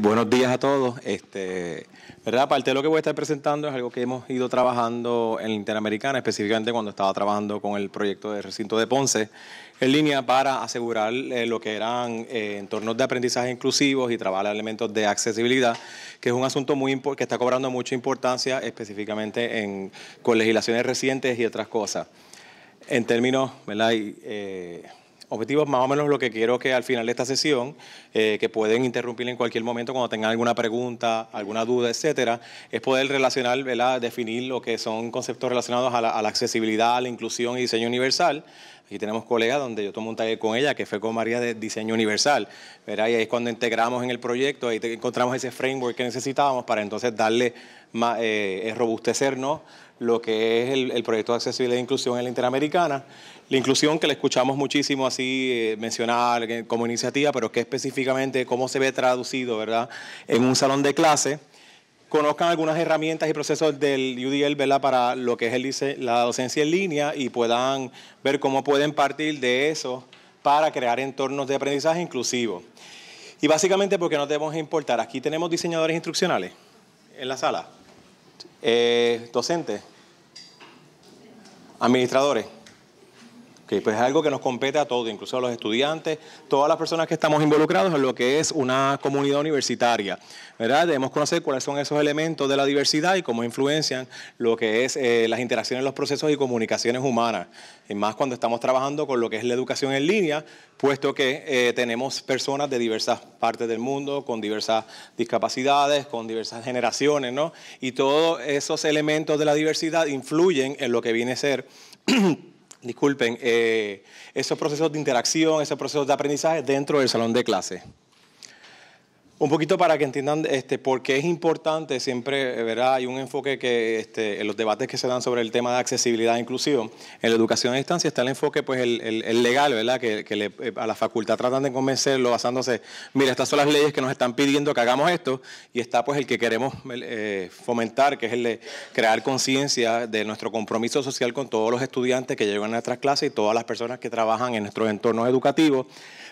buenos días a todos. Este, ¿verdad? Parte de lo que voy a estar presentando es algo que hemos ido trabajando en Interamericana, específicamente cuando estaba trabajando con el proyecto de recinto de Ponce, en línea para asegurar eh, lo que eran eh, entornos de aprendizaje inclusivos y trabajar elementos de accesibilidad, que es un asunto muy que está cobrando mucha importancia específicamente en, con legislaciones recientes y otras cosas. En términos, ¿verdad? Eh, objetivos más o menos lo que quiero que al final de esta sesión, eh, que pueden interrumpir en cualquier momento cuando tengan alguna pregunta, alguna duda, etcétera, es poder relacionar, definir lo que son conceptos relacionados a la, accesibilidad, a la inclusión y diseño universal. Aquí tenemos colega donde yo tomo un taller con ella, que fue con María de Diseño Universal. Y ahí es cuando integramos en el proyecto, ahí encontramos ese framework que necesitábamos para entonces darle, más, eh, robustecernos lo que es el, el proyecto de accesibilidad e inclusión en la Interamericana la inclusión que la escuchamos muchísimo así eh, mencionar eh, como iniciativa, pero que específicamente cómo se ve traducido, ¿verdad?, en un salón de clase. Conozcan algunas herramientas y procesos del UDL, ¿verdad?, para lo que es la docencia en línea y puedan ver cómo pueden partir de eso para crear entornos de aprendizaje inclusivo. Y básicamente porque no debemos importar. Aquí tenemos diseñadores instruccionales en la sala, eh, docentes, administradores pues es algo que nos compete a todos, incluso a los estudiantes, todas las personas que estamos involucrados en lo que es una comunidad universitaria. ¿verdad? Debemos conocer cuáles son esos elementos de la diversidad y cómo influencian lo que es eh, las interacciones, los procesos y comunicaciones humanas. Y más cuando estamos trabajando con lo que es la educación en línea, puesto que eh, tenemos personas de diversas partes del mundo, con diversas discapacidades, con diversas generaciones, ¿no? Y todos esos elementos de la diversidad influyen en lo que viene a ser disculpen, eh, esos procesos de interacción, esos procesos de aprendizaje dentro del salón de clase. Un poquito para que entiendan este, por qué es importante siempre, eh, ¿verdad? Hay un enfoque que este, en los debates que se dan sobre el tema de accesibilidad e inclusivo, en la educación a distancia está el enfoque, pues, el, legal, ¿verdad? Que, eh, a la facultad tratan de convencerlo basándose, mira, estas son las leyes que nos están pidiendo que hagamos esto, y está, pues, el que queremos eh, fomentar, que es el de crear conciencia de nuestro compromiso social con todos los estudiantes que llegan a nuestras clases y todas las personas que trabajan en nuestros entornos educativos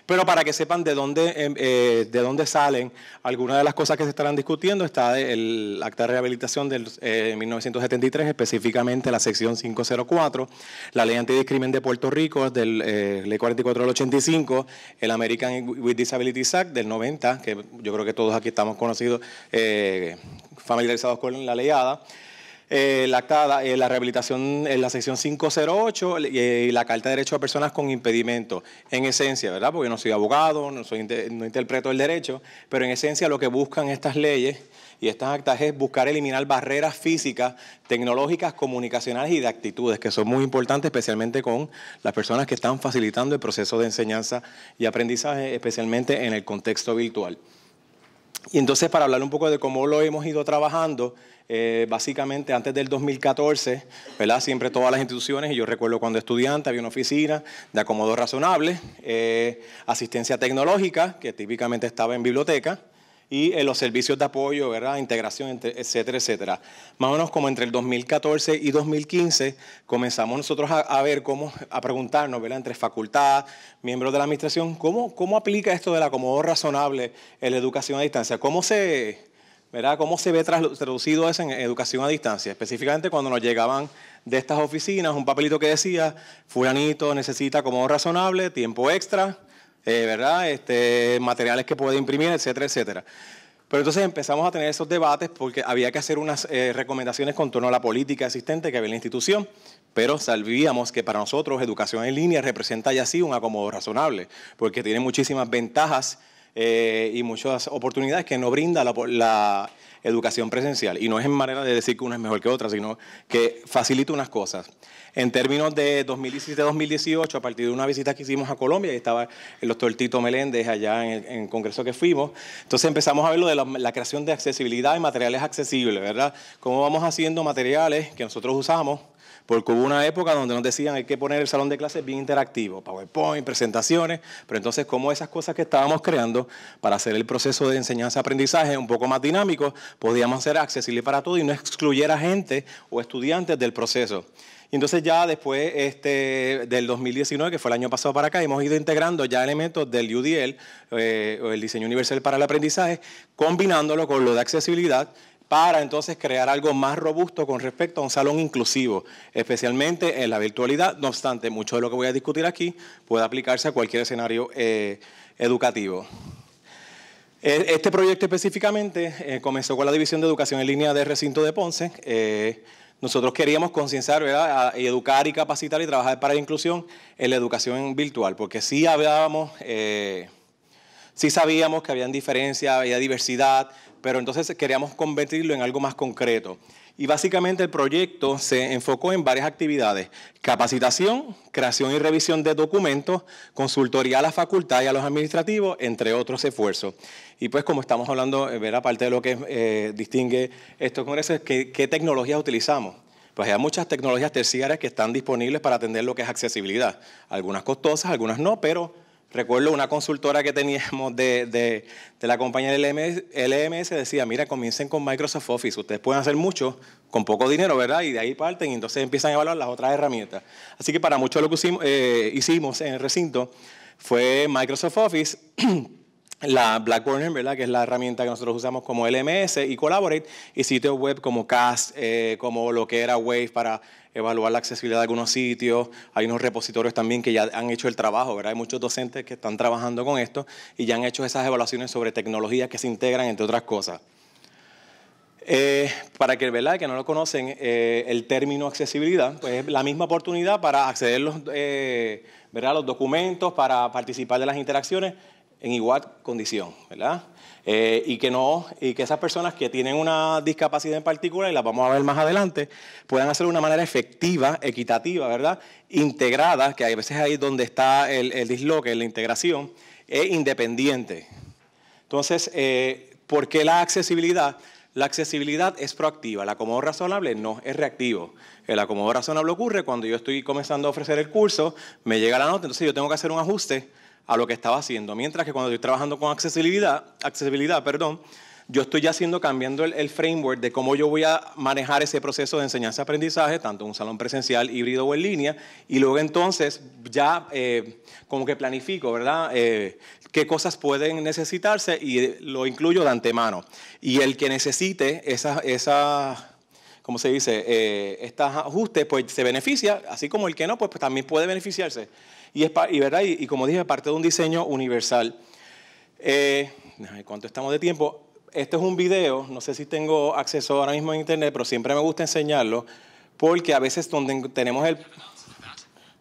pero para que sepan de dónde, em, eh, de dónde salen algunas de las cosas que se estarán discutiendo, está el acta de rehabilitación del 1973, eh, específicamente la sección 504, la ley antidiscrimen de Puerto Rico, del eh, ley 44 del 85, el American with Disabilities Act del 90, que yo creo que todos aquí estamos conocidos, familiarizados con la leyada, ADA eh, la acta, eh, la rehabilitación, en la sección 508 eh, y la Carta de Derechos a Personas con Impedimento. En esencia, ¿verdad? Porque no soy abogado, no, soy, no interpreto el derecho, pero en esencia lo que buscan estas leyes y estas actas es buscar eliminar barreras físicas, tecnológicas, comunicacionales y de actitudes, que son muy importantes, especialmente con las personas que están facilitando el proceso de enseñanza y aprendizaje, especialmente en el contexto virtual. Y entonces, para hablar un poco de cómo lo hemos ido trabajando, eh, básicamente antes del 2014, ¿verdad? siempre todas las instituciones, y yo recuerdo cuando estudiante había una oficina de acomodo razonable, eh, asistencia tecnológica, que típicamente estaba en biblioteca, y eh, los servicios de apoyo, ¿verdad? integración, entre, etcétera, etcétera. Más o menos como entre el 2014 y 2015 comenzamos nosotros a, ver cómo, a preguntarnos, ¿verdad? entre facultad, miembros de la administración, ¿cómo, cómo aplica esto del acomodo razonable en la educación a distancia? ¿Cómo se, ¿Cómo se ve traducido eso en educación a distancia? Específicamente cuando nos llegaban de estas oficinas un papelito que decía, fulanito necesita como razonable, tiempo extra, eh, ¿verdad? Este, materiales que puede imprimir, etcétera, etcétera. Pero entonces empezamos a tener esos debates porque había que hacer unas eh, recomendaciones con torno a la política existente que había en la institución, pero sabíamos que para nosotros educación en línea representa ya sí un acomodo razonable, porque tiene muchísimas ventajas eh, y muchas oportunidades que no brinda la, educación presencial. Y no es en manera de decir que una es mejor que otra, sino que facilita unas cosas. En términos de 2017-2018, a partir de una visita que hicimos a Colombia, y estaba el doctor Tito Meléndez allá en el, congreso que fuimos, entonces empezamos a ver lo de la, la, creación de accesibilidad y materiales accesibles, ¿verdad? Cómo vamos haciendo materiales que nosotros usamos porque hubo una época donde nos decían hay que poner el salón de clases bien interactivo, PowerPoint, presentaciones, pero entonces como esas cosas que estábamos creando para hacer el proceso de enseñanza-aprendizaje un poco más dinámico, podíamos ser accesible para todo y no excluyer a gente o estudiantes del proceso. Y entonces ya después este, del 2019, que fue el año pasado para acá, hemos ido integrando ya elementos del UDL, eh, el Diseño Universal para el Aprendizaje, combinándolo con lo de accesibilidad para entonces crear algo más robusto con respecto a un salón inclusivo, especialmente en la virtualidad. No obstante, mucho de lo que voy a discutir aquí puede aplicarse a cualquier escenario eh, educativo. Eh, este proyecto específicamente eh, comenzó con la División de Educación en Línea de Recinto de Ponce. nosotros queríamos concienciar, educar y capacitar y trabajar para la inclusión en la educación virtual, porque sí sí sabíamos que había diferencias, había diversidad, pero entonces queríamos convertirlo en algo más concreto. Y básicamente el proyecto se enfocó en varias actividades, capacitación, creación y revisión de documentos, consultoría a la facultad y a los administrativos, entre otros esfuerzos. Y pues como estamos hablando, eh, ver aparte de lo que eh, distingue estos congresos, qué tecnologías utilizamos? pues hay muchas tecnologías terciarias que están disponibles para atender lo que es accesibilidad. Algunas costosas, algunas no, pero Recuerdo una consultora que teníamos de, la compañía LMS, LMS, decía, mira, comiencen con Microsoft Office, ustedes pueden hacer mucho con poco dinero, ¿verdad? Y de ahí parten y entonces empiezan a evaluar las otras herramientas. Así que para mucho lo que hicimos, eh, hicimos en el recinto fue Microsoft Office. la Blackboard, ¿verdad? que es la herramienta que nosotros usamos como LMS y Collaborate, y sitios web como Cast, eh, como lo que era Wave para evaluar la accesibilidad de algunos sitios. Hay unos repositorios también que ya han hecho el trabajo, ¿verdad? Hay muchos docentes que están trabajando con esto y ya han hecho esas evaluaciones sobre tecnologías que se integran, entre otras cosas. Eh, para que, ¿verdad? que no lo conocen, eh, el término accesibilidad pues, es la misma oportunidad para acceder a los documentos, para participar de las interacciones en igual condición, ¿verdad? Eh, y, que no, y que esas personas que tienen una discapacidad en particular, y las vamos a ver más adelante, puedan hacer de una manera efectiva, equitativa, ¿verdad? Integrada, que a veces ahí donde está el, disloque, la integración, e independiente. Entonces, eh, ¿por qué la accesibilidad? La accesibilidad es proactiva, el acomodo razonable no es reactivo. El acomodo razonable ocurre cuando yo estoy comenzando a ofrecer el curso, me llega la nota, entonces yo tengo que hacer un ajuste a lo que estaba haciendo. Mientras que cuando estoy trabajando con accesibilidad, accesibilidad perdón, yo estoy ya haciendo, cambiando el, framework de cómo yo voy a manejar ese proceso de enseñanza-aprendizaje, tanto en un salón presencial, híbrido o en línea, y luego entonces ya eh, como que planifico, ¿verdad? Eh, qué cosas pueden necesitarse y eh, lo incluyo de antemano. Y el que necesite esas... Esa, ¿cómo se dice? Eh, estos ajustes, pues se beneficia, así como el que no, pues, pues también puede beneficiarse y, ¿verdad? Y, como dije, parte de un diseño universal. Eh, ¿Cuánto estamos de tiempo? Este es un video, no sé si tengo acceso ahora mismo a internet, pero siempre me gusta enseñarlo, porque a veces donde tenemos el...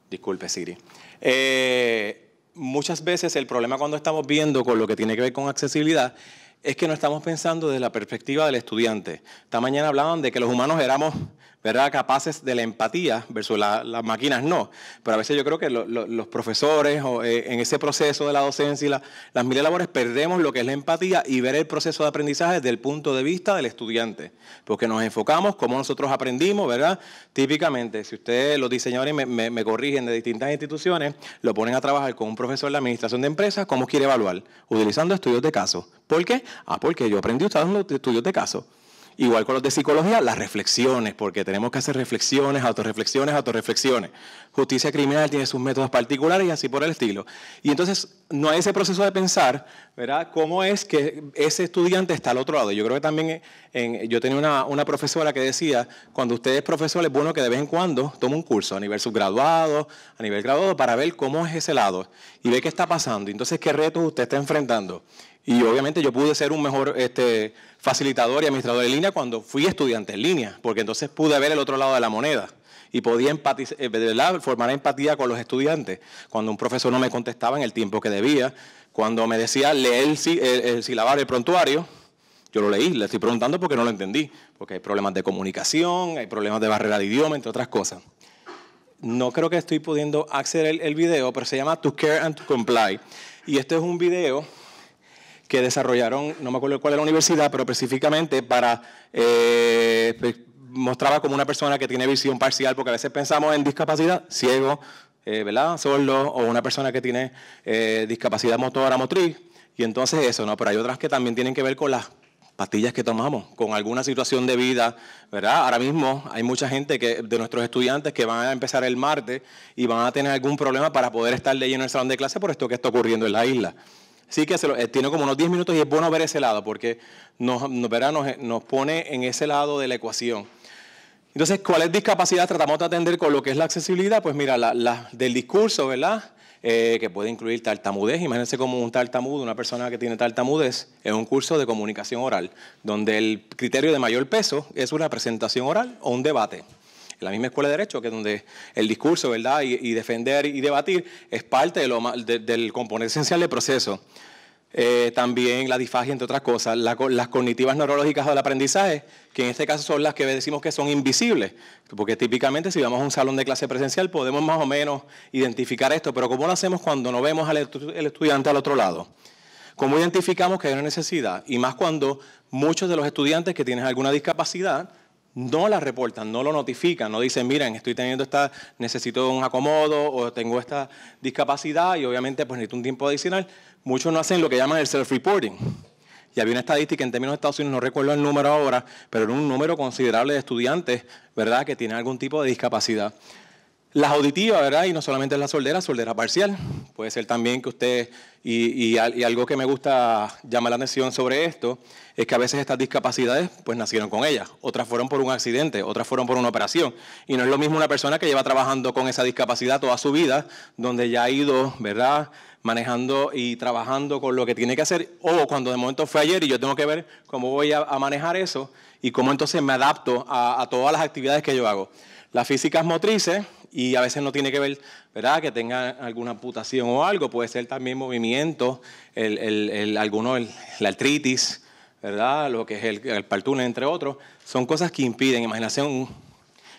Disculpe, Siri. Eh, muchas veces el problema cuando estamos viendo con lo que tiene que ver con accesibilidad es que no estamos pensando desde la perspectiva del estudiante. Esta mañana hablaban de que los humanos éramos ¿verdad? capaces de la empatía versus las máquinas no. Pero a veces yo creo que los profesores o, eh, en ese proceso de la docencia y las mil labores perdemos lo que es la empatía y ver el proceso de aprendizaje desde el punto de vista del estudiante. Porque nos enfocamos cómo nosotros aprendimos, ¿verdad? Típicamente, si ustedes, los diseñadores me, me, corrigen de distintas instituciones, lo ponen a trabajar con un profesor de la administración de empresas, ¿cómo quiere evaluar? Utilizando estudios de caso. ¿Por qué? Ah, porque yo aprendí usando estudios de caso. Igual con los de psicología, las reflexiones, porque tenemos que hacer reflexiones, autorreflexiones, autorreflexiones. Justicia criminal tiene sus métodos particulares y así por el estilo. Y entonces no hay ese proceso de pensar, ¿verdad? ¿Cómo es que ese estudiante está al otro lado? Yo creo que también, yo tenía una, una, profesora que decía, cuando usted es profesor, es bueno que de vez en cuando tome un curso a nivel subgraduado, a nivel graduado, para ver cómo es ese lado y ver qué está pasando. Entonces, ¿qué retos usted está enfrentando? Y obviamente yo pude ser un mejor este, facilitador y administrador en línea cuando fui estudiante en línea, porque entonces pude ver el otro lado de la moneda y podía eh, formar empatía con los estudiantes. Cuando un profesor no me contestaba en el tiempo que debía, cuando me decía leer el, el, el el prontuario, yo lo leí, le estoy preguntando porque no lo entendí, porque hay problemas de comunicación, hay problemas de barrera de idioma, entre otras cosas. No creo que estoy pudiendo acceder el, video, pero se llama To Care and To Comply. Y este es un video que desarrollaron, no me acuerdo cuál era la universidad, pero específicamente para... Eh, pues, mostraba como una persona que tiene visión parcial, porque a veces pensamos en discapacidad, ciego, eh, ¿verdad? solo, o una persona que tiene eh, discapacidad motora, motriz, y entonces eso, ¿no? Pero hay otras que también tienen que ver con las pastillas que tomamos, con alguna situación de vida, ¿verdad? Ahora mismo hay mucha gente que, de nuestros estudiantes que van a empezar el martes y van a tener algún problema para poder estar leyendo en el salón de clase por esto que está ocurriendo en la isla. Sí, que se lo, eh, tiene como unos 10 minutos y es bueno ver ese lado porque nos, eh, nos, pone en ese lado de la ecuación. Entonces, ¿cuál es discapacidad? Tratamos de atender con lo que es la accesibilidad. Pues mira, la, del discurso, ¿verdad? Eh, que puede incluir tartamudez. Imagínense como un tartamudo, una persona que tiene tartamudez, es un curso de comunicación oral, donde el criterio de mayor peso es una presentación oral o un debate la misma escuela de derecho, que donde el discurso, ¿verdad? Y, defender y debatir es parte de lo, del componente esencial del proceso. Eh, también la disfagia entre otras cosas, las cognitivas neurológicas del aprendizaje, que en este caso son las que decimos que son invisibles, porque típicamente si vamos a un salón de clase presencial podemos más o menos identificar esto, pero ¿cómo lo hacemos cuando no vemos al el estudiante al otro lado? ¿Cómo identificamos que hay una necesidad? Y más cuando muchos de los estudiantes que tienen alguna discapacidad no la reportan, no lo notifican, no dicen, miren, estoy teniendo esta, necesito un acomodo o tengo esta discapacidad y obviamente pues necesito un tiempo adicional, muchos no hacen lo que llaman el self-reporting. Y había una estadística en términos de Estados Unidos, no recuerdo el número ahora, pero era un número considerable de estudiantes, ¿verdad?, que tienen algún tipo de discapacidad. Las auditivas, ¿verdad? Y no solamente es la soldera, soldera parcial. Puede ser también que usted, y, algo que me gusta llamar la atención sobre esto, es que a veces estas discapacidades pues nacieron con ellas. Otras fueron por un accidente, otras fueron por una operación. Y no es lo mismo una persona que lleva trabajando con esa discapacidad toda su vida, donde ya ha ido, ¿verdad? manejando y trabajando con lo que tiene que hacer, o cuando de momento fue ayer y yo tengo que ver cómo voy a, manejar eso y cómo entonces me adapto a, a todas las actividades que yo hago. Las físicas motrices, y a veces no tiene que ver, ¿verdad?, que tenga alguna amputación o algo, puede ser también movimiento, el, el alguno, la artritis, ¿verdad?, lo que es el, el entre otros. Son cosas que impiden, imaginación,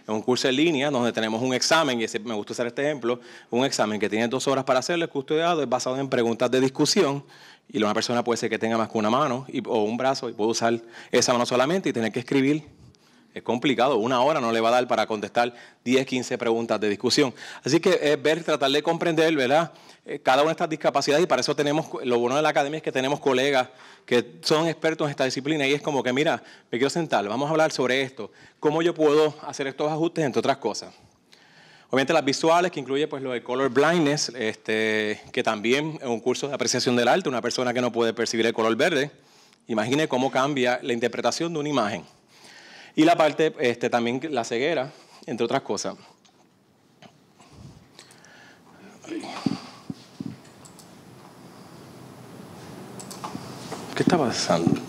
en un curso en línea donde tenemos un examen, y me gusta usar este ejemplo, un examen que tiene dos horas para hacerlo, ha custodiado, es basado en preguntas de discusión, y una persona puede ser que tenga más que una mano o un brazo y puede usar esa mano solamente y tener que escribir es complicado, una hora no le va a dar para contestar 10, 15 preguntas de discusión. Así que es ver, tratar de comprender, ¿verdad? Eh, cada una de estas discapacidades y para eso tenemos, lo bueno de la academia es que tenemos colegas que son expertos en esta disciplina y es como que, mira, me quiero sentar, vamos a hablar sobre esto, cómo yo puedo hacer estos ajustes, entre otras cosas. Obviamente las visuales, que incluye pues lo de color blindness, este, que también es un curso de apreciación del arte, una persona que no puede percibir el color verde, imagine cómo cambia la interpretación de una imagen. Y la parte, este, también la ceguera, entre otras cosas. ¿Qué está pasando?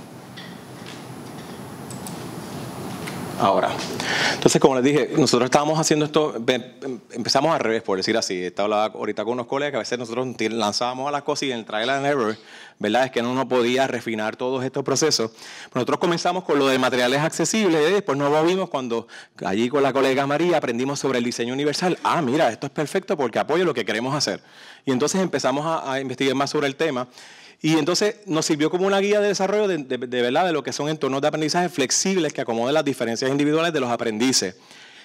ahora. Entonces, como les dije, nosotros estábamos haciendo esto, em, empezamos al revés, por decir así. Estaba ahorita con unos colegas que a veces nosotros lanzábamos a las cosas y en el trial and error, ¿verdad? Es que no uno podía refinar todos estos procesos. Nosotros comenzamos con lo de materiales accesibles y después nos volvimos cuando allí con la colega María aprendimos sobre el diseño universal. Ah, mira, esto es perfecto porque apoya lo que queremos hacer. Y entonces empezamos a investigar más sobre el tema y entonces nos sirvió como una guía de desarrollo de, ¿verdad? de lo que son entornos de aprendizaje flexibles que acomoden las diferencias individuales de los aprendices.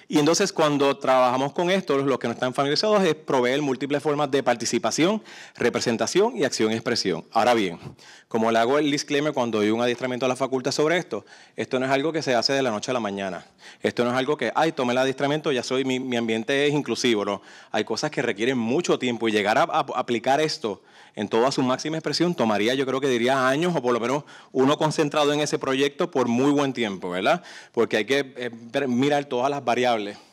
Y entonces cuando trabajamos con esto, los que no están familiarizados es proveer múltiples formas de participación, representación y acción y expresión. Ahora bien, como le hago el disclaimer cuando doy un adiestramiento a la facultad sobre esto, esto no es algo que se hace de la noche a la mañana. Esto no es algo que, ay, tome el adiestramiento, ya soy, mi, ambiente es inclusivo. No, hay cosas que requieren mucho tiempo y llegar a aplicar esto en toda su máxima expresión, tomaría, yo creo que diría años o por lo menos uno concentrado en ese proyecto por muy buen tiempo, ¿verdad? Porque hay que eh, mirar todas las variables.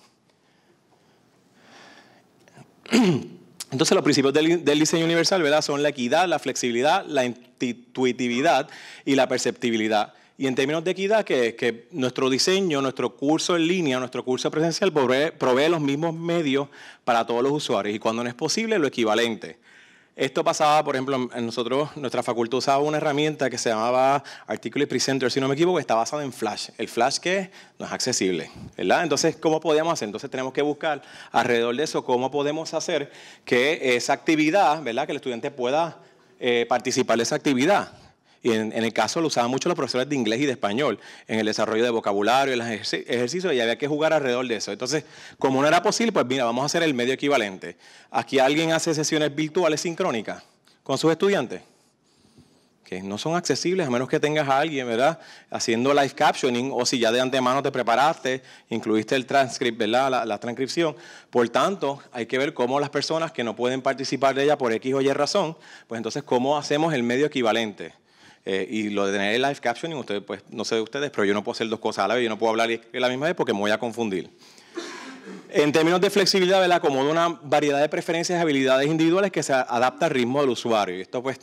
Entonces los principios del, diseño universal ¿verdad? son la equidad, la flexibilidad, la intuitividad y la perceptibilidad. Y en términos de equidad, que, que nuestro diseño, nuestro curso en línea, nuestro curso presencial provee, los mismos medios para todos los usuarios y cuando no es posible, lo equivalente. Esto pasaba, por ejemplo, en nosotros, nuestra facultad usaba una herramienta que se llamaba Article Presenter, si no me equivoco, que está basada en Flash. El Flash que no es accesible, ¿verdad? Entonces, ¿cómo podíamos hacer? Entonces, tenemos que buscar alrededor de eso cómo podemos hacer que esa actividad, ¿verdad? Que el estudiante pueda eh, participar de esa actividad. Y en, el caso lo usaban mucho los profesores de inglés y de español, en el desarrollo de vocabulario, en los ejercicios, y había que jugar alrededor de eso. Entonces, como no era posible, pues mira, vamos a hacer el medio equivalente. Aquí alguien hace sesiones virtuales sincrónicas con sus estudiantes, que no son accesibles a menos que tengas a alguien, ¿verdad? Haciendo live captioning, o si ya de antemano te preparaste, incluiste el transcript, ¿verdad? La, la transcripción. Por tanto, hay que ver cómo las personas que no pueden participar de ella por X o Y razón, pues entonces, ¿cómo hacemos el medio equivalente? Eh, y lo de tener el live captioning, ustedes, pues, no sé de ustedes, pero yo no puedo hacer dos cosas a la vez, yo no puedo hablar y a la misma vez porque me voy a confundir. En términos de flexibilidad, ¿verdad? Acomodo una variedad de preferencias y habilidades individuales que se adapta al ritmo del usuario. Y esto, pues,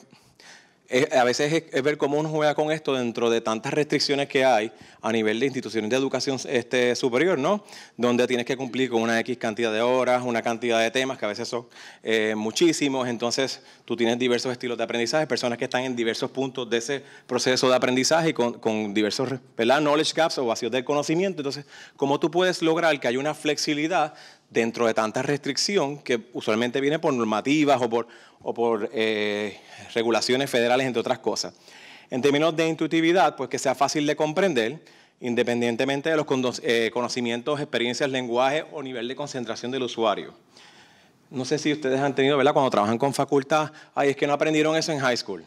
a veces es, ver cómo uno juega con esto dentro de tantas restricciones que hay a nivel de instituciones de educación este, superior, ¿no? Donde tienes que cumplir con una X cantidad de horas, una cantidad de temas, que a veces son eh, muchísimos. Entonces, tú tienes diversos estilos de aprendizaje, personas que están en diversos puntos de ese proceso de aprendizaje y con, con diversos, Knowledge gaps o vacíos del conocimiento. Entonces, ¿cómo tú puedes lograr que haya una flexibilidad dentro de tanta restricción que usualmente viene por normativas o por, o por eh, regulaciones federales, entre otras cosas. En términos de intuitividad, pues que sea fácil de comprender, independientemente de los eh, conocimientos, experiencias, lenguaje o nivel de concentración del usuario. No sé si ustedes han tenido, ¿verdad? Cuando trabajan con facultad, ay, es que no aprendieron eso en high school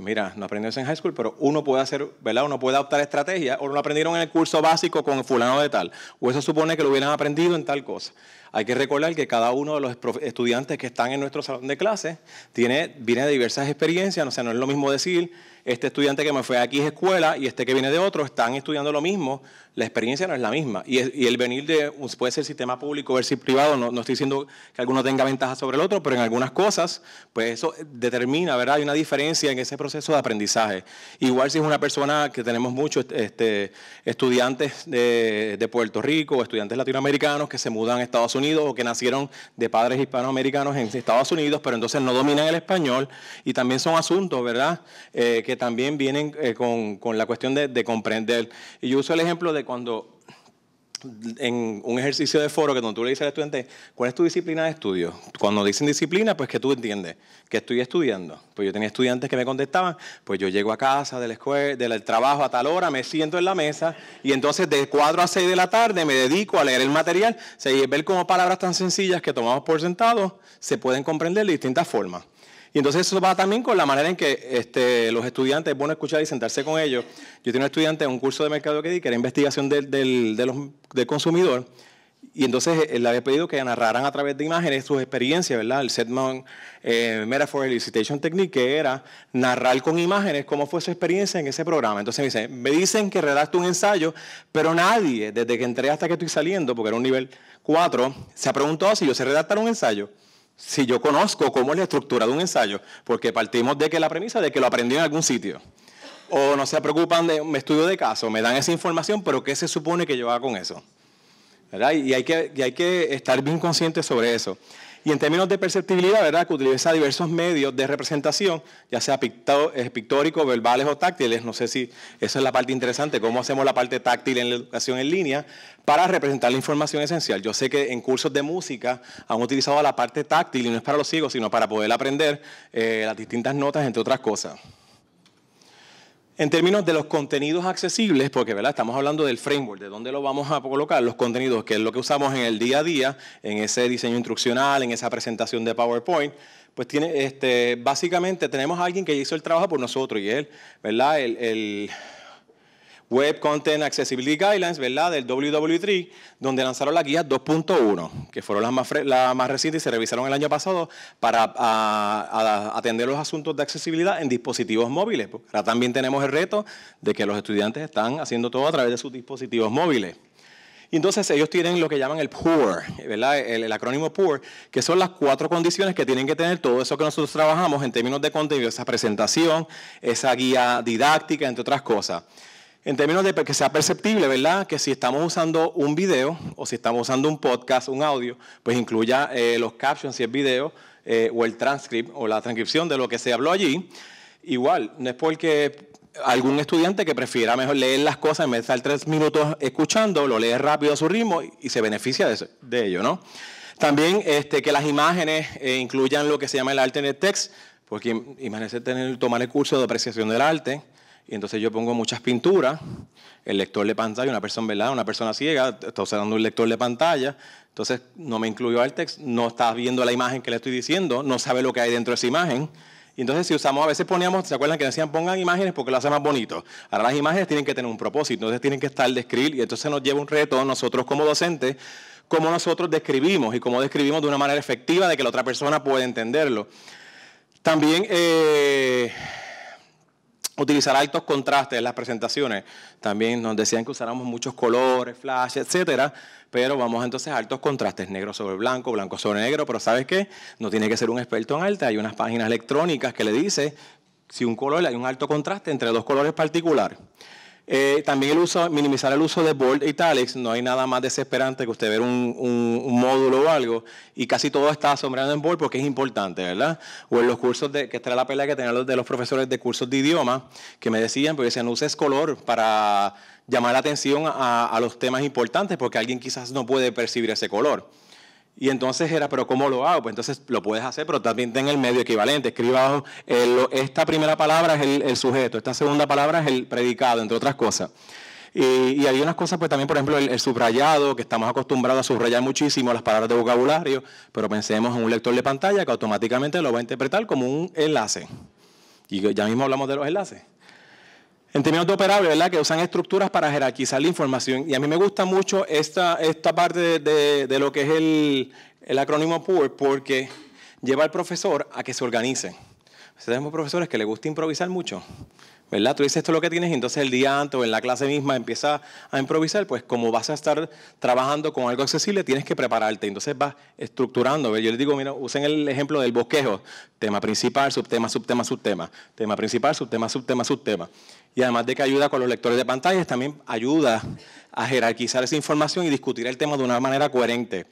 mira, no aprendió eso en high school, pero uno puede hacer, ¿verdad? Uno puede adoptar estrategias o lo aprendieron en el curso básico con fulano de tal, o eso supone que lo hubieran aprendido en tal cosa. Hay que recordar que cada uno de los estudiantes que están en nuestro salón de clases tiene, viene de diversas experiencias, o sea, no es lo mismo decir este estudiante que me fue aquí es escuela y este que viene de otro están estudiando lo mismo, la experiencia no es la misma. Y, el, venir de, pues, puede ser sistema público versus privado, no, no, estoy diciendo que alguno tenga ventaja sobre el otro, pero en algunas cosas, pues eso determina, ¿verdad? Hay una diferencia en ese proceso de aprendizaje. Igual si es una persona que tenemos muchos este, estudiantes de, Puerto Rico, estudiantes latinoamericanos que se mudan a Estados Unidos o que nacieron de padres hispanoamericanos en Estados Unidos, pero entonces no dominan el español y también son asuntos, ¿verdad? Eh, que también vienen eh, con, la cuestión de, comprender. Y yo uso el ejemplo de cuando en un ejercicio de foro que donde tú le dices al estudiante, ¿cuál es tu disciplina de estudio? Cuando dicen disciplina, pues que tú entiendes que estoy estudiando. Pues yo tenía estudiantes que me contestaban, pues yo llego a casa de del trabajo a tal hora, me siento en la mesa y entonces de 4 a 6 de la tarde me dedico a leer el material, o sea, y ver cómo palabras tan sencillas que tomamos por sentado se pueden comprender de distintas formas. Y entonces eso va también con la manera en que este, los estudiantes, es bueno escuchar y sentarse con ellos. Yo tenía un estudiante en un curso de mercado que di, que era investigación del, de del consumidor, y entonces eh, le había pedido que narraran a través de imágenes sus experiencias, ¿verdad? El Setman eh, Metaphor Elicitation Technique, era narrar con imágenes cómo fue su experiencia en ese programa. Entonces me dicen, me dicen que redacte un ensayo, pero nadie, desde que entré hasta que estoy saliendo, porque era un nivel 4, se ha preguntado si yo sé redactar un ensayo si yo conozco cómo es la estructura de un ensayo, porque partimos de que la premisa de que lo aprendí en algún sitio. O no se preocupan de un estudio de caso, me dan esa información, pero ¿qué se supone que yo haga con eso? Y, hay que, y hay que estar bien consciente sobre eso. Y en términos de perceptibilidad, ¿verdad? Que utiliza diversos medios de representación, ya sea eh, pictórico, verbales o táctiles. No sé si esa es la parte interesante, cómo hacemos la parte táctil en la educación en línea para representar la información esencial. Yo sé que en cursos de música han utilizado la parte táctil y no es para los ciegos, sino para poder aprender eh, las distintas notas, entre otras cosas. En términos de los contenidos accesibles, porque ¿verdad? estamos hablando del framework, de dónde lo vamos a colocar, los contenidos, que es lo que usamos en el día a día, en ese diseño instruccional, en esa presentación de PowerPoint, pues tiene, este, básicamente tenemos a alguien que hizo el trabajo por nosotros y él, ¿verdad? el Web Content Accessibility Guidelines, ¿verdad? Del WW3, donde lanzaron la guía 2.1, que fueron las más, recientes y se revisaron el año pasado para ah, atender los asuntos de accesibilidad en dispositivos móviles. Ahora también tenemos el reto de que los estudiantes están haciendo todo a través de sus dispositivos móviles. entonces ellos tienen lo que llaman el POOR, ¿verdad? El, acrónimo POOR, que son las cuatro condiciones que tienen que tener todo eso que nosotros trabajamos en términos de contenido, esa presentación, esa guía didáctica, entre otras cosas en términos de que sea perceptible, ¿verdad? Que si estamos usando un video o si estamos usando un podcast, un audio, pues incluya eh, los captions si es video eh, o el transcript o la transcripción de lo que se habló allí. Igual, no es porque algún estudiante que prefiera mejor leer las cosas en vez de estar tres minutos escuchando, lo lee rápido a su ritmo y se beneficia de, ello, ¿no? También este, que las imágenes eh, incluyan lo que se llama el arte el text, porque imagínense tener, tomar el curso de apreciación del arte, y entonces yo pongo muchas pinturas, el lector de pantalla, una persona, ¿verdad? Una persona ciega, está usando un lector de pantalla, entonces no me incluyo al texto, no está viendo la imagen que le estoy diciendo, no sabe lo que hay dentro de esa imagen. Y entonces si usamos, a veces poníamos, ¿se acuerdan que decían pongan imágenes porque lo hace más bonito? Ahora las imágenes tienen que tener un propósito, entonces tienen que estar describir y entonces nos lleva un reto a nosotros como docentes cómo nosotros describimos y cómo describimos de una manera efectiva de que la otra persona pueda entenderlo. También eh, utilizar altos contrastes en las presentaciones. También nos decían que usáramos muchos colores, flash, etcétera, pero vamos entonces a altos contrastes, negro sobre blanco, blanco sobre negro, pero ¿sabes qué? No tiene que ser un experto en arte, hay unas páginas electrónicas que le dice si un color hay un alto contraste entre dos colores particulares. Eh, también uso, minimizar el uso de bold italics. No hay nada más desesperante que usted ver un, módulo o algo y casi todo está asombrado en bold porque es importante, ¿verdad? O en los cursos de, que está la pelea que tenían los de los profesores de cursos de idioma que me decían, porque decían, no uses color para llamar la atención a los temas importantes porque alguien quizás no puede percibir ese color. Y entonces era, pero ¿cómo lo hago? Pues entonces lo puedes hacer, pero también ten el medio equivalente. Escriba esta primera palabra es el, sujeto, esta segunda palabra es el predicado, entre otras cosas. Y, y hay unas cosas, pues también, por ejemplo, el, el, subrayado, que estamos acostumbrados a subrayar muchísimo las palabras de vocabulario, pero pensemos en un lector de pantalla que automáticamente lo va a interpretar como un enlace. Y ya mismo hablamos de los enlaces en términos de operable, ¿verdad? Que usan estructuras para jerarquizar la información. Y a mí me gusta mucho esta, parte de, lo que es el, acrónimo PUR, porque lleva al profesor a que se organice. Tenemos profesores que les gusta improvisar mucho. ¿verdad? Tú dices esto es lo que tienes y entonces el día antes o en la clase misma empiezas a improvisar, pues como vas a estar trabajando con algo accesible, tienes que prepararte. Entonces vas estructurando. Yo les digo, mira, usen el ejemplo del bosquejo. Tema principal, subtema, subtema, subtema. Tema principal, subtema, subtema, subtema. Y además de que ayuda con los lectores de pantallas, también ayuda a jerarquizar esa información y discutir el tema de una manera coherente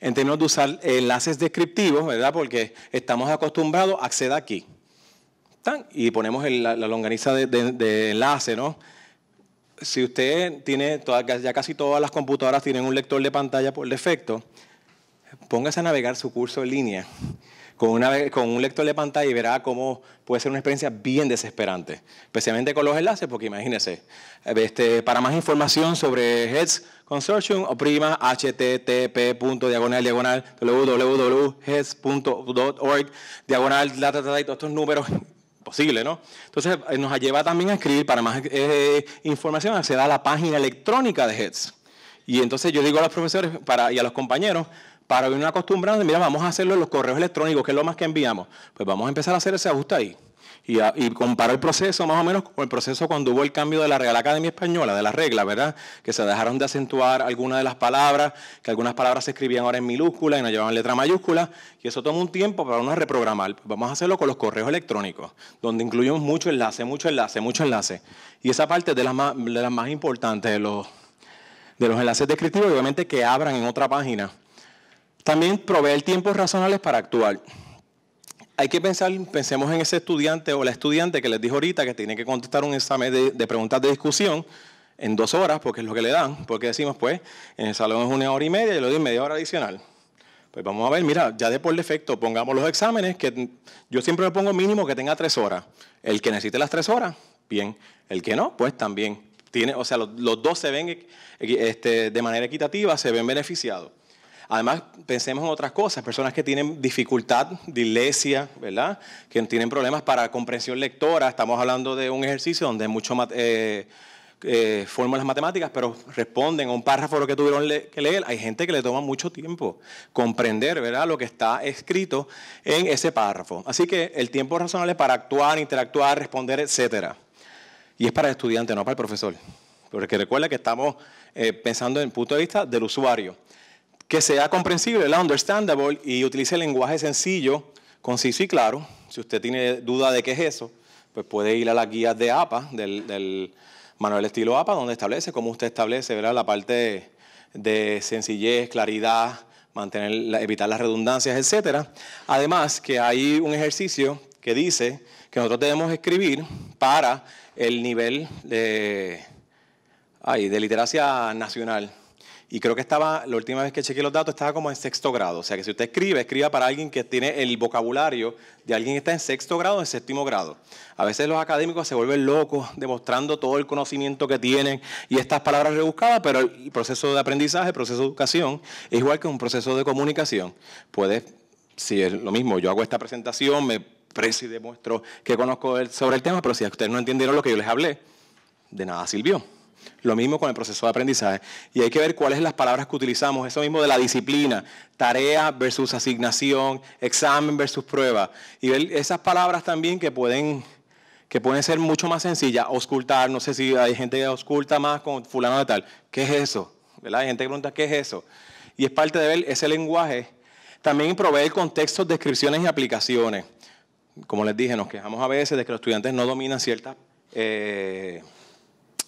en términos de usar enlaces descriptivos, ¿verdad? Porque estamos acostumbrados, a acceder aquí y ponemos la, longaniza de, enlace, ¿no? Si usted tiene, ya casi todas las computadoras tienen un lector de pantalla por defecto, póngase a navegar su curso en línea con, un lector de pantalla y verá cómo puede ser una experiencia bien desesperante, especialmente con los enlaces, porque imagínese, este, para más información sobre Heads Consortium, o Prima, diagonal diagonal www.heads.org diagonal, todos estos números posible, ¿no? Entonces eh, nos lleva también a escribir, para más eh, información, se a la página electrónica de HEADS. Y entonces yo digo a los profesores para, y a los compañeros, para venir acostumbrando. mira, vamos a hacerlo en los correos electrónicos, que es lo más que enviamos. Pues vamos a empezar a hacer ese ajuste ahí y, comparo el proceso más o menos con el proceso cuando hubo el cambio de la Real Academia Española, de las reglas, ¿verdad? Que se dejaron de acentuar algunas de las palabras, que algunas palabras se escribían ahora en minúscula y no llevaban letra mayúscula, y eso toma un tiempo para uno reprogramar. Vamos a hacerlo con los correos electrónicos, donde incluimos mucho enlace, mucho enlace, mucho enlace. Y esa parte es de las más, las más importantes de los, de los enlaces descriptivos, obviamente que abran en otra página. También proveer tiempos razonables para actuar hay que pensar, pensemos en ese estudiante o la estudiante que les dijo ahorita que tiene que contestar un examen de, preguntas de discusión en dos horas, porque es lo que le dan, porque decimos, pues, en el salón es una hora y media y le doy media hora adicional. Pues vamos a ver, mira, ya de por defecto, pongamos los exámenes, que yo siempre me pongo mínimo que tenga tres horas. El que necesite las tres horas, bien. El que no, pues también. Tiene, o sea, los, dos se ven este, de manera equitativa, se ven beneficiados. Además, pensemos en otras cosas, personas que tienen dificultad, dilesia, ¿verdad? Que tienen problemas para comprensión lectora. Estamos hablando de un ejercicio donde hay muchas eh, eh, fórmulas matemáticas, pero responden a un párrafo lo que tuvieron que leer. Hay gente que le toma mucho tiempo comprender ¿verdad? lo que está escrito en ese párrafo. Así que el tiempo razonable para actuar, interactuar, responder, etcétera. Y es para el estudiante, no para el profesor. Porque recuerda que estamos eh, pensando en el punto de vista del usuario que sea comprensible, la understandable, y utilice el lenguaje sencillo, conciso y claro. Si usted tiene duda de qué es eso, pues puede ir a las guías de APA, del, del manual estilo APA, donde establece cómo usted establece la parte de sencillez, claridad, mantener, evitar las redundancias, etc. Además, que hay un ejercicio que dice que nosotros debemos escribir para el nivel de, de literacia nacional. Y creo que estaba, la última vez que chequeé los datos, estaba como en sexto grado. O sea que si usted escribe, escriba para alguien que tiene el vocabulario de alguien que está en sexto grado o en séptimo grado. A veces los académicos se vuelven locos demostrando todo el conocimiento que tienen y estas palabras rebuscadas, pero el proceso de aprendizaje, el proceso de educación, es igual que un proceso de comunicación. Puede si es lo mismo, yo hago esta presentación, me preso y demuestro que conozco sobre el tema, pero si ustedes no entendieron lo que yo les hablé, de nada sirvió. Lo mismo con el proceso de aprendizaje. Y hay que ver cuáles son las palabras que utilizamos, eso mismo de la disciplina, tarea versus asignación, examen versus prueba. Y ver esas palabras también que pueden, que pueden ser mucho más sencillas. ocultar no sé si hay gente que oculta más con fulano de tal. ¿Qué es eso? ¿Verdad? Hay gente que pregunta, ¿qué es eso? Y es parte de ver ese lenguaje. También proveer contextos, descripciones y aplicaciones. Como les dije, nos quejamos a veces de que los estudiantes no dominan ciertas... Eh,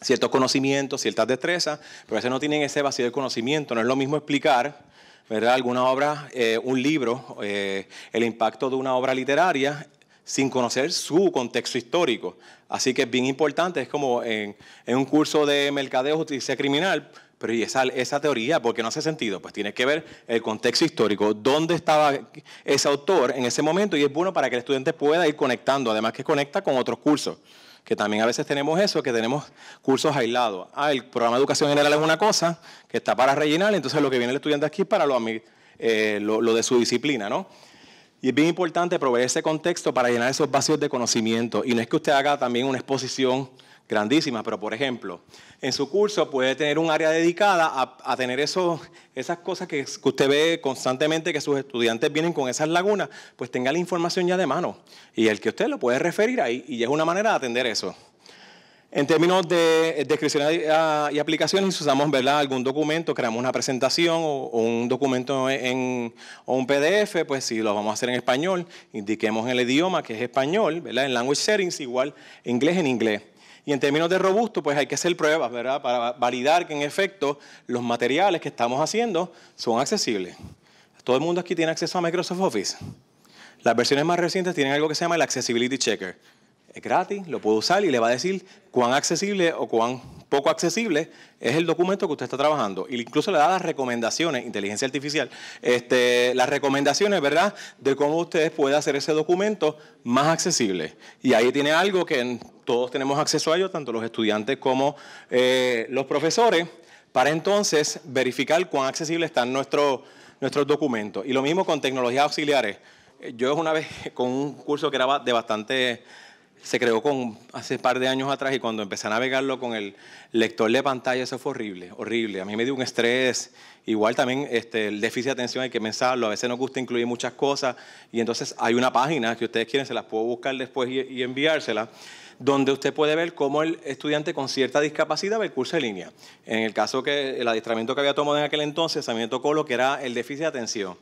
ciertos conocimientos, ciertas destrezas, pero a veces no tienen ese vacío de conocimiento. No es lo mismo explicar, Alguna obra, eh, un libro, eh, el impacto de una obra literaria sin conocer su contexto histórico. Así que es bien importante, es como en, un curso de mercadeo, justicia criminal, pero ¿y esa, esa teoría porque no hace sentido? Pues tiene que ver el contexto histórico, dónde estaba ese autor en ese momento y es bueno para que el estudiante pueda ir conectando, además que conecta con otros cursos que también a veces tenemos eso, que tenemos cursos aislados. Ah, el programa de educación general es una cosa que está para rellenar, entonces lo que viene el estudiante aquí es para lo, eh, de su disciplina, ¿no? Y es bien importante proveer ese contexto para llenar esos vacíos de conocimiento. Y no es que usted haga también una exposición grandísimas, pero por ejemplo, en su curso puede tener un área dedicada a, tener eso, esas cosas que, usted ve constantemente que sus estudiantes vienen con esas lagunas, pues tenga la información ya de mano y el que usted lo puede referir ahí y es una manera de atender eso. En términos de eh, descripción ah, y aplicaciones, usamos ¿verdad? algún documento, creamos una presentación o, un documento e, en, o un PDF, pues si lo vamos a hacer en español, indiquemos el idioma que es español, ¿verdad? en language settings igual inglés en inglés. Y en términos de robusto, pues hay que hacer pruebas, ¿verdad? Para validar que en efecto los materiales que estamos haciendo son accesibles. Todo el mundo aquí tiene acceso a Microsoft Office. Las versiones más recientes tienen algo que se llama el Accessibility Checker es gratis, lo puedo usar y le va a decir cuán accesible o cuán poco accesible es el documento que usted está trabajando. Y incluso le da las recomendaciones, inteligencia artificial, este, las recomendaciones, ¿verdad?, de cómo usted puede hacer ese documento más accesible. Y ahí tiene algo que todos tenemos acceso a ello, tanto los estudiantes como eh, los profesores, para entonces verificar cuán accesible están nuestros, nuestros documentos. Y lo mismo con tecnologías auxiliares. Yo una vez con un curso que era de bastante se creó con, hace un par de años atrás y cuando empecé a navegarlo con el lector de pantalla, eso fue horrible, horrible. A mí me dio un estrés, igual también este, el déficit de atención hay que pensarlo, a veces nos gusta incluir muchas cosas y entonces hay una página que ustedes quieren, se las puedo buscar después y, enviársela donde usted puede ver cómo el estudiante con cierta discapacidad ve el curso en línea. En el caso que el adiestramiento que había tomado en aquel entonces, a mí me tocó lo que era el déficit de atención.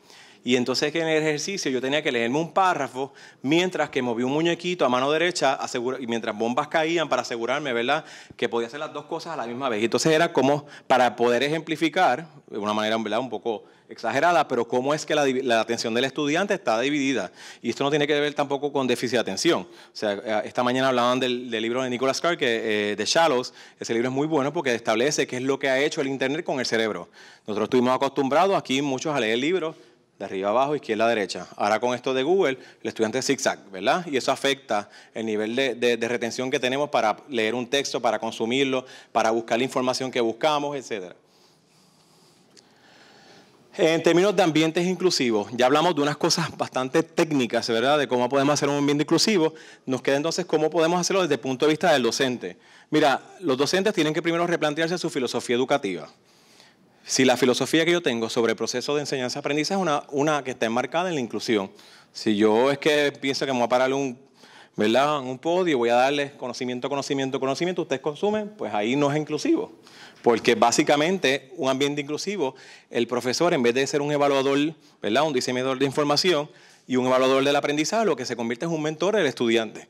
Y entonces en el ejercicio yo tenía que leerme un párrafo mientras que movía un muñequito a mano derecha y mientras bombas caían para asegurarme, ¿verdad? Que podía hacer las dos cosas a la misma vez. Y entonces era como para poder ejemplificar, de una manera, ¿verdad? Un poco exagerada, pero cómo es que la, la, atención del estudiante está dividida. Y esto no tiene que ver tampoco con déficit de atención. O sea, eh, esta mañana hablaban del, libro de Nicholas Carr, que, eh, de Shallows. Ese libro es muy bueno porque establece qué es lo que ha hecho el Internet con el cerebro. Nosotros estuvimos acostumbrados aquí muchos a leer libros de arriba abajo, izquierda derecha. Ahora con esto de Google, el estudiante zigzag, ¿verdad? Y eso afecta el nivel de, de, retención que tenemos para leer un texto, para consumirlo, para buscar la información que buscamos, etc. En términos de ambientes inclusivos, ya hablamos de unas cosas bastante técnicas, ¿verdad? De cómo podemos hacer un ambiente inclusivo. Nos queda entonces cómo podemos hacerlo desde el punto de vista del docente. Mira, los docentes tienen que primero replantearse su filosofía educativa. Si la filosofía que yo tengo sobre el proceso de enseñanza-aprendizaje es una, una que está enmarcada en la inclusión. Si yo es que pienso que me voy a parar un, ¿verdad? un podio, voy a darles conocimiento, conocimiento, conocimiento, ustedes consumen, pues ahí no es inclusivo. Porque básicamente un ambiente inclusivo, el profesor en vez de ser un evaluador, ¿verdad? un diseñador de información y un evaluador del aprendizaje, lo que se convierte es un mentor del estudiante.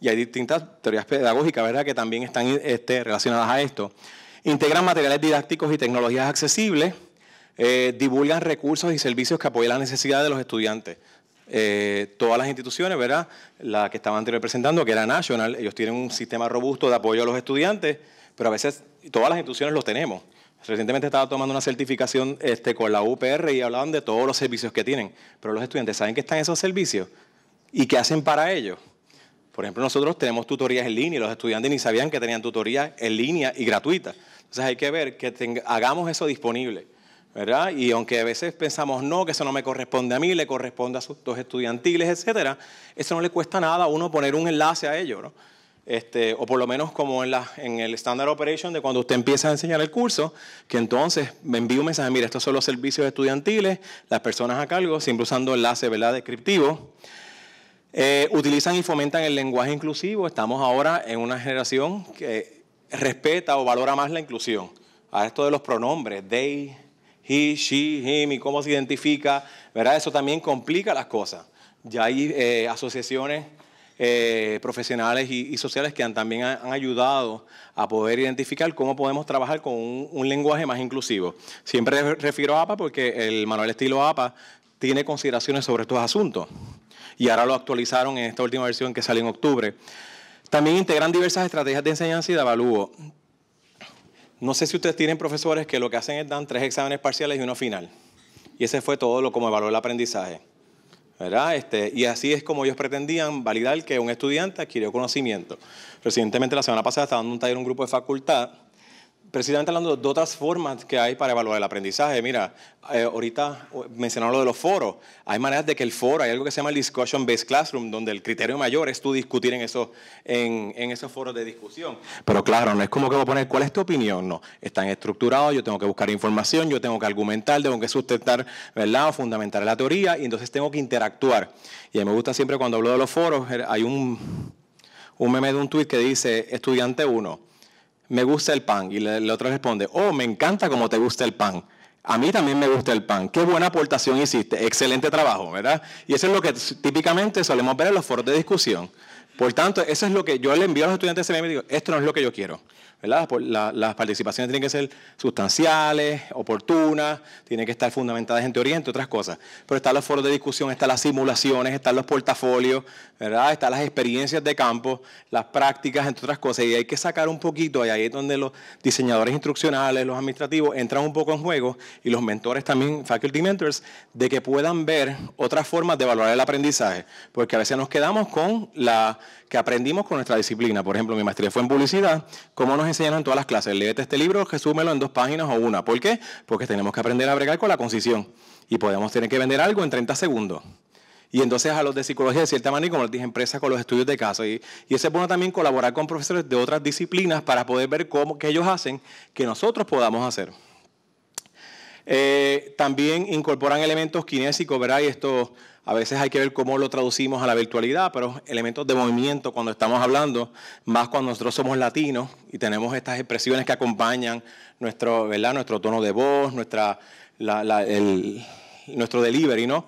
Y hay distintas teorías pedagógicas ¿verdad? que también están este, relacionadas a esto. Integran materiales didácticos y tecnologías accesibles. Eh, divulgan recursos y servicios que apoyen las necesidades de los estudiantes. Eh, todas las instituciones, ¿verdad? La que estaba estaban representando, que era National, ellos tienen un sistema robusto de apoyo a los estudiantes, pero a veces todas las instituciones lo tenemos. Recientemente estaba tomando una certificación este, con la UPR y hablaban de todos los servicios que tienen, pero los estudiantes saben que están esos servicios y qué hacen para ellos. Por ejemplo, nosotros tenemos tutorías en línea y los estudiantes ni sabían que tenían tutorías en línea y gratuitas. Entonces hay que ver que hagamos eso disponible. ¿verdad? Y aunque a veces pensamos, no, que eso no me corresponde a mí, le corresponde a sus dos estudiantiles, etcétera, eso no le cuesta nada a uno poner un enlace a ello, ¿no? Este, o por lo menos como en, en, el Standard Operation de cuando usted empieza a enseñar el curso, que entonces me envío un mensaje, mira, estos son los servicios estudiantiles, las personas a cargo, siempre usando enlace ¿verdad? descriptivo. Eh, utilizan y fomentan el lenguaje inclusivo. Estamos ahora en una generación que respeta o valora más la inclusión. A esto de los pronombres, they, he, she, him y cómo se identifica, ¿verdad? Eso también complica las cosas. Ya hay eh, asociaciones eh, profesionales y, sociales que han, también han, ayudado a poder identificar cómo podemos trabajar con un, un, lenguaje más inclusivo. Siempre refiero a APA porque el manual estilo APA tiene consideraciones sobre estos asuntos y ahora lo actualizaron en esta última versión que sale en octubre. También integran diversas estrategias de enseñanza y de avalúo. No sé si ustedes tienen profesores que lo que hacen es dan tres exámenes parciales y uno final. Y ese fue todo lo como evaluó el aprendizaje. ¿verdad? Este, y así es como ellos pretendían validar que un estudiante adquirió conocimiento. Recientemente, la semana pasada, estaba dando un taller un grupo de facultad precisamente hablando de otras formas que hay para evaluar el aprendizaje. Mira, eh, ahorita mencionaron lo de los foros. Hay maneras de que el foro, hay algo que se llama el Discussion Based Classroom, donde el criterio mayor es tú discutir en esos, en, esos foros de discusión. Pero claro, no es como que voy a poner cuál es tu opinión, no. Están estructurados, yo tengo que buscar información, yo tengo que argumentar, tengo que sustentar, ¿verdad? fundamentar la teoría y entonces tengo que interactuar. Y a mí me gusta siempre cuando hablo de los foros, er, hay un, meme de un tweet que dice, estudiante 1 me gusta el pan. Y el otro responde, oh, me encanta como te gusta el pan. A mí también me gusta el pan. Qué buena aportación hiciste. Excelente trabajo, ¿verdad? Y eso es lo que típicamente solemos ver en los foros de discusión. Por tanto, eso es lo que yo le envío a los estudiantes de y digo, esto no es lo que yo quiero las participaciones tienen que ser sustanciales, oportunas, tienen que estar fundamentadas en teoría, entre otras cosas. Pero están los foros de discusión, están las simulaciones, están los portafolios, ¿verdad? Están las experiencias de campo, las prácticas, entre otras cosas. Y hay que sacar un poquito, y ahí es donde los diseñadores instruccionales, los administrativos, entran un poco en juego, y los mentores también, faculty mentors, de que puedan ver otras formas de evaluar el aprendizaje. Porque a veces nos quedamos con la que aprendimos con nuestra disciplina. Por ejemplo, mi maestría fue en publicidad, cómo nos enseñan en todas las clases. Léete este libro, resúmelo en dos páginas o una. ¿Por qué? Porque tenemos que aprender a bregar con la concisión. Y podemos tener que vender algo en 30 segundos. Y entonces a los de psicología, de cierta manera, y como les dije, empresas con los estudios de casa. Y, y es bueno también colaborar con profesores de otras disciplinas para poder ver cómo que ellos hacen que nosotros podamos hacer. Eh, también incorporan elementos kinésicos, ¿verdad? Y estos a veces hay que ver cómo lo traducimos a la virtualidad, pero elementos de movimiento cuando estamos hablando, más cuando nosotros somos latinos y tenemos estas expresiones que acompañan nuestro, ¿verdad? nuestro tono de voz, nuestra, nuestro delivery, ¿no?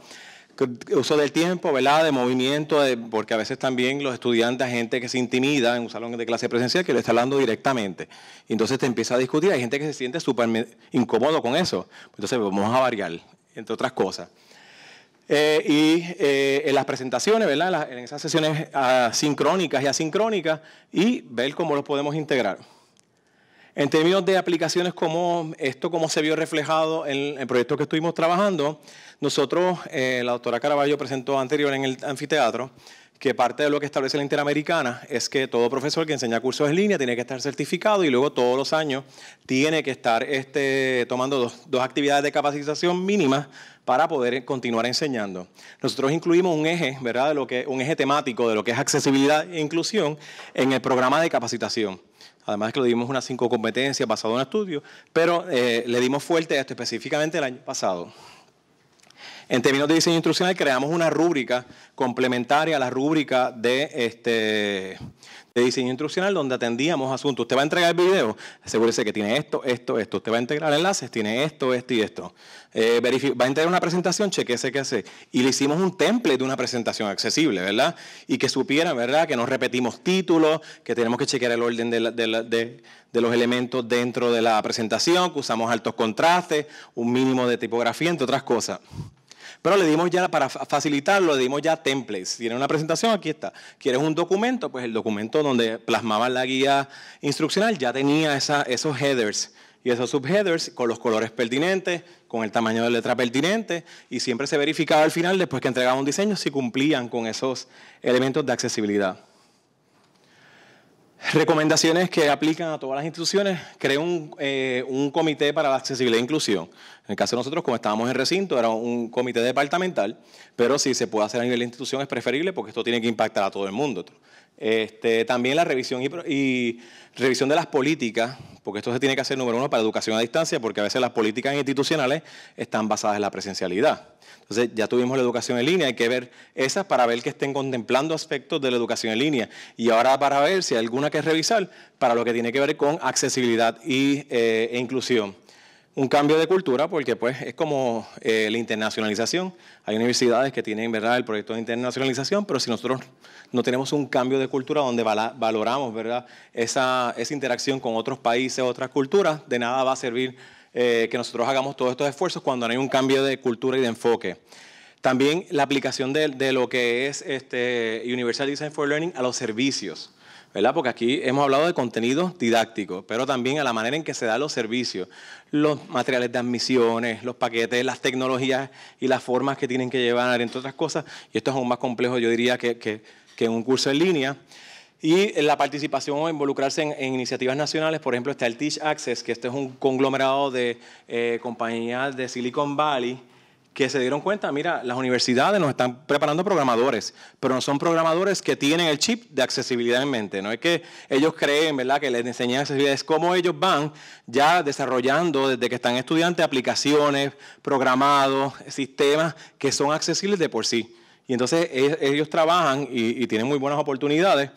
uso del tiempo, ¿verdad? De movimiento, porque a veces también los estudiantes, gente que se intimida en un salón de clase presencial que lo está hablando directamente. entonces te empieza a discutir. Hay gente que se siente súper incómodo con eso. Entonces vamos a variar, entre otras cosas. Eh, y eh, en las presentaciones, en esas sesiones sincrónicas y asincrónicas, y ver cómo los podemos integrar. En términos de aplicaciones, como esto como se vio reflejado en el proyecto que estuvimos trabajando, nosotros, eh, la doctora Caraballo presentó anterior en el anfiteatro, que parte de lo que establece la Interamericana es que todo profesor que enseña cursos en línea tiene que estar certificado y luego todos los años tiene que estar este, tomando dos, dos actividades de capacitación mínimas para poder continuar enseñando. Nosotros incluimos un eje, ¿verdad? un eje temático de lo que es accesibilidad e inclusión en el programa de capacitación. Además que le dimos unas cinco competencias basadas en estudios, pero eh, le dimos fuerte a esto específicamente el año pasado. En términos de diseño instruccional, creamos una rúbrica complementaria a la rúbrica de, este, de diseño instruccional donde atendíamos asuntos. Usted va a entregar video, asegúrese que tiene esto, esto, esto. Usted va a integrar enlaces, tiene esto, esto y esto. Eh, va a entregar una presentación, chequese qué hace. Y le hicimos un template de una presentación accesible, ¿verdad? Y que supiera, ¿verdad? Que no repetimos títulos, que tenemos que chequear el orden de, de los elementos dentro de la presentación, que usamos altos contrastes, un mínimo de tipografía, entre otras cosas. Pero le dimos ya, para facilitarlo, le dimos ya templates. Tiene una presentación, aquí está. ¿Quieres un documento? Pues el documento donde plasmaban la guía instruccional ya tenía esos headers y esos subheaders con los colores pertinentes, con el tamaño de letra pertinente y siempre se verificaba al final, después que entregaba un diseño, si cumplían con esos elementos de accesibilidad. Recomendaciones que aplican a todas las instituciones. crea un, eh, un, comité para la accesibilidad e inclusión. En el caso de nosotros, como estábamos en recinto, era un comité departamental, pero si se puede hacer a nivel de institución es preferible porque esto tiene que impactar a todo el mundo. Este, también la revisión y, revisión de las políticas, porque esto se tiene que hacer, número uno, para educación a distancia, porque a veces las políticas institucionales están basadas en la presencialidad. Entonces, ya tuvimos la educación en línea, hay que ver esas para ver que estén contemplando aspectos de la educación en línea. Y ahora para ver si hay alguna que revisar para lo que tiene que ver con accesibilidad y, eh, e inclusión un cambio de cultura porque pues es como eh, la internacionalización. Hay universidades que tienen ¿verdad? el proyecto de internacionalización, pero si nosotros no tenemos un cambio de cultura donde valoramos ¿verdad? Esa, interacción con otros países, otras culturas, de nada va a servir eh, que nosotros hagamos todos estos esfuerzos cuando no hay un cambio de cultura y de enfoque. También la aplicación de, de lo que es este Universal Design for Learning a los servicios. Porque aquí hemos hablado de contenido didáctico, pero también a la manera en que se dan los servicios, los materiales de admisiones, los paquetes, las tecnologías y las formas que tienen que llevar, entre otras cosas. Y esto es aún más complejo, yo diría, que, que, en un curso en línea. Y la participación o involucrarse en, iniciativas nacionales, por ejemplo, está el Teach Access, que este es un conglomerado de eh, compañías de Silicon Valley que se dieron cuenta, mira, las universidades nos están preparando programadores, pero no son programadores que tienen el chip de accesibilidad en mente. No es que ellos creen, ¿verdad?, que les enseñan accesibilidad, es como ellos van ya desarrollando desde que están estudiantes aplicaciones, programados, sistemas que son accesibles de por sí. Y entonces e, ellos trabajan y, tienen muy buenas oportunidades.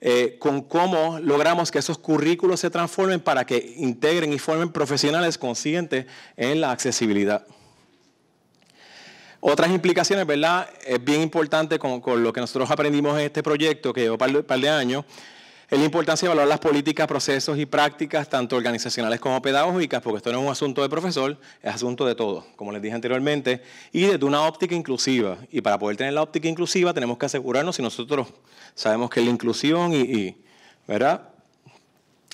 Eh, con cómo logramos que esos currículos se transformen para que integren y formen profesionales conscientes en la accesibilidad. Otras implicaciones, ¿verdad? Es bien importante con, lo que nosotros aprendimos en este proyecto, que llevó un par, de años, es la importancia de evaluar las políticas, procesos y prácticas, tanto organizacionales como pedagógicas, porque esto no es un asunto de profesor, es asunto de todos, como les dije anteriormente, y desde una óptica inclusiva. Y para poder tener la óptica inclusiva tenemos que asegurarnos y nosotros sabemos que la inclusión y ¿verdad?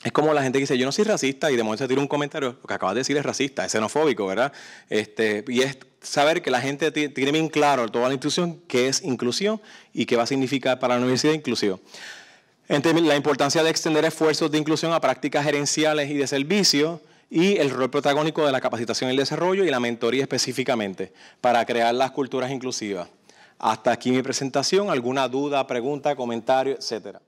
Es como la gente que dice, yo no soy racista, y de momento se tira un comentario, lo que acabas de decir es racista, es xenofóbico, ¿verdad? Este, y es saber que la gente tiene bien claro toda la institución qué es inclusión y qué va a significar para la universidad inclusión. la importancia de extender esfuerzos de inclusión a prácticas gerenciales y de servicio y el rol protagónico de la capacitación y el desarrollo y la mentoría específicamente para crear las culturas inclusivas. Hasta aquí mi presentación. ¿Alguna duda, pregunta, comentario, etcétera?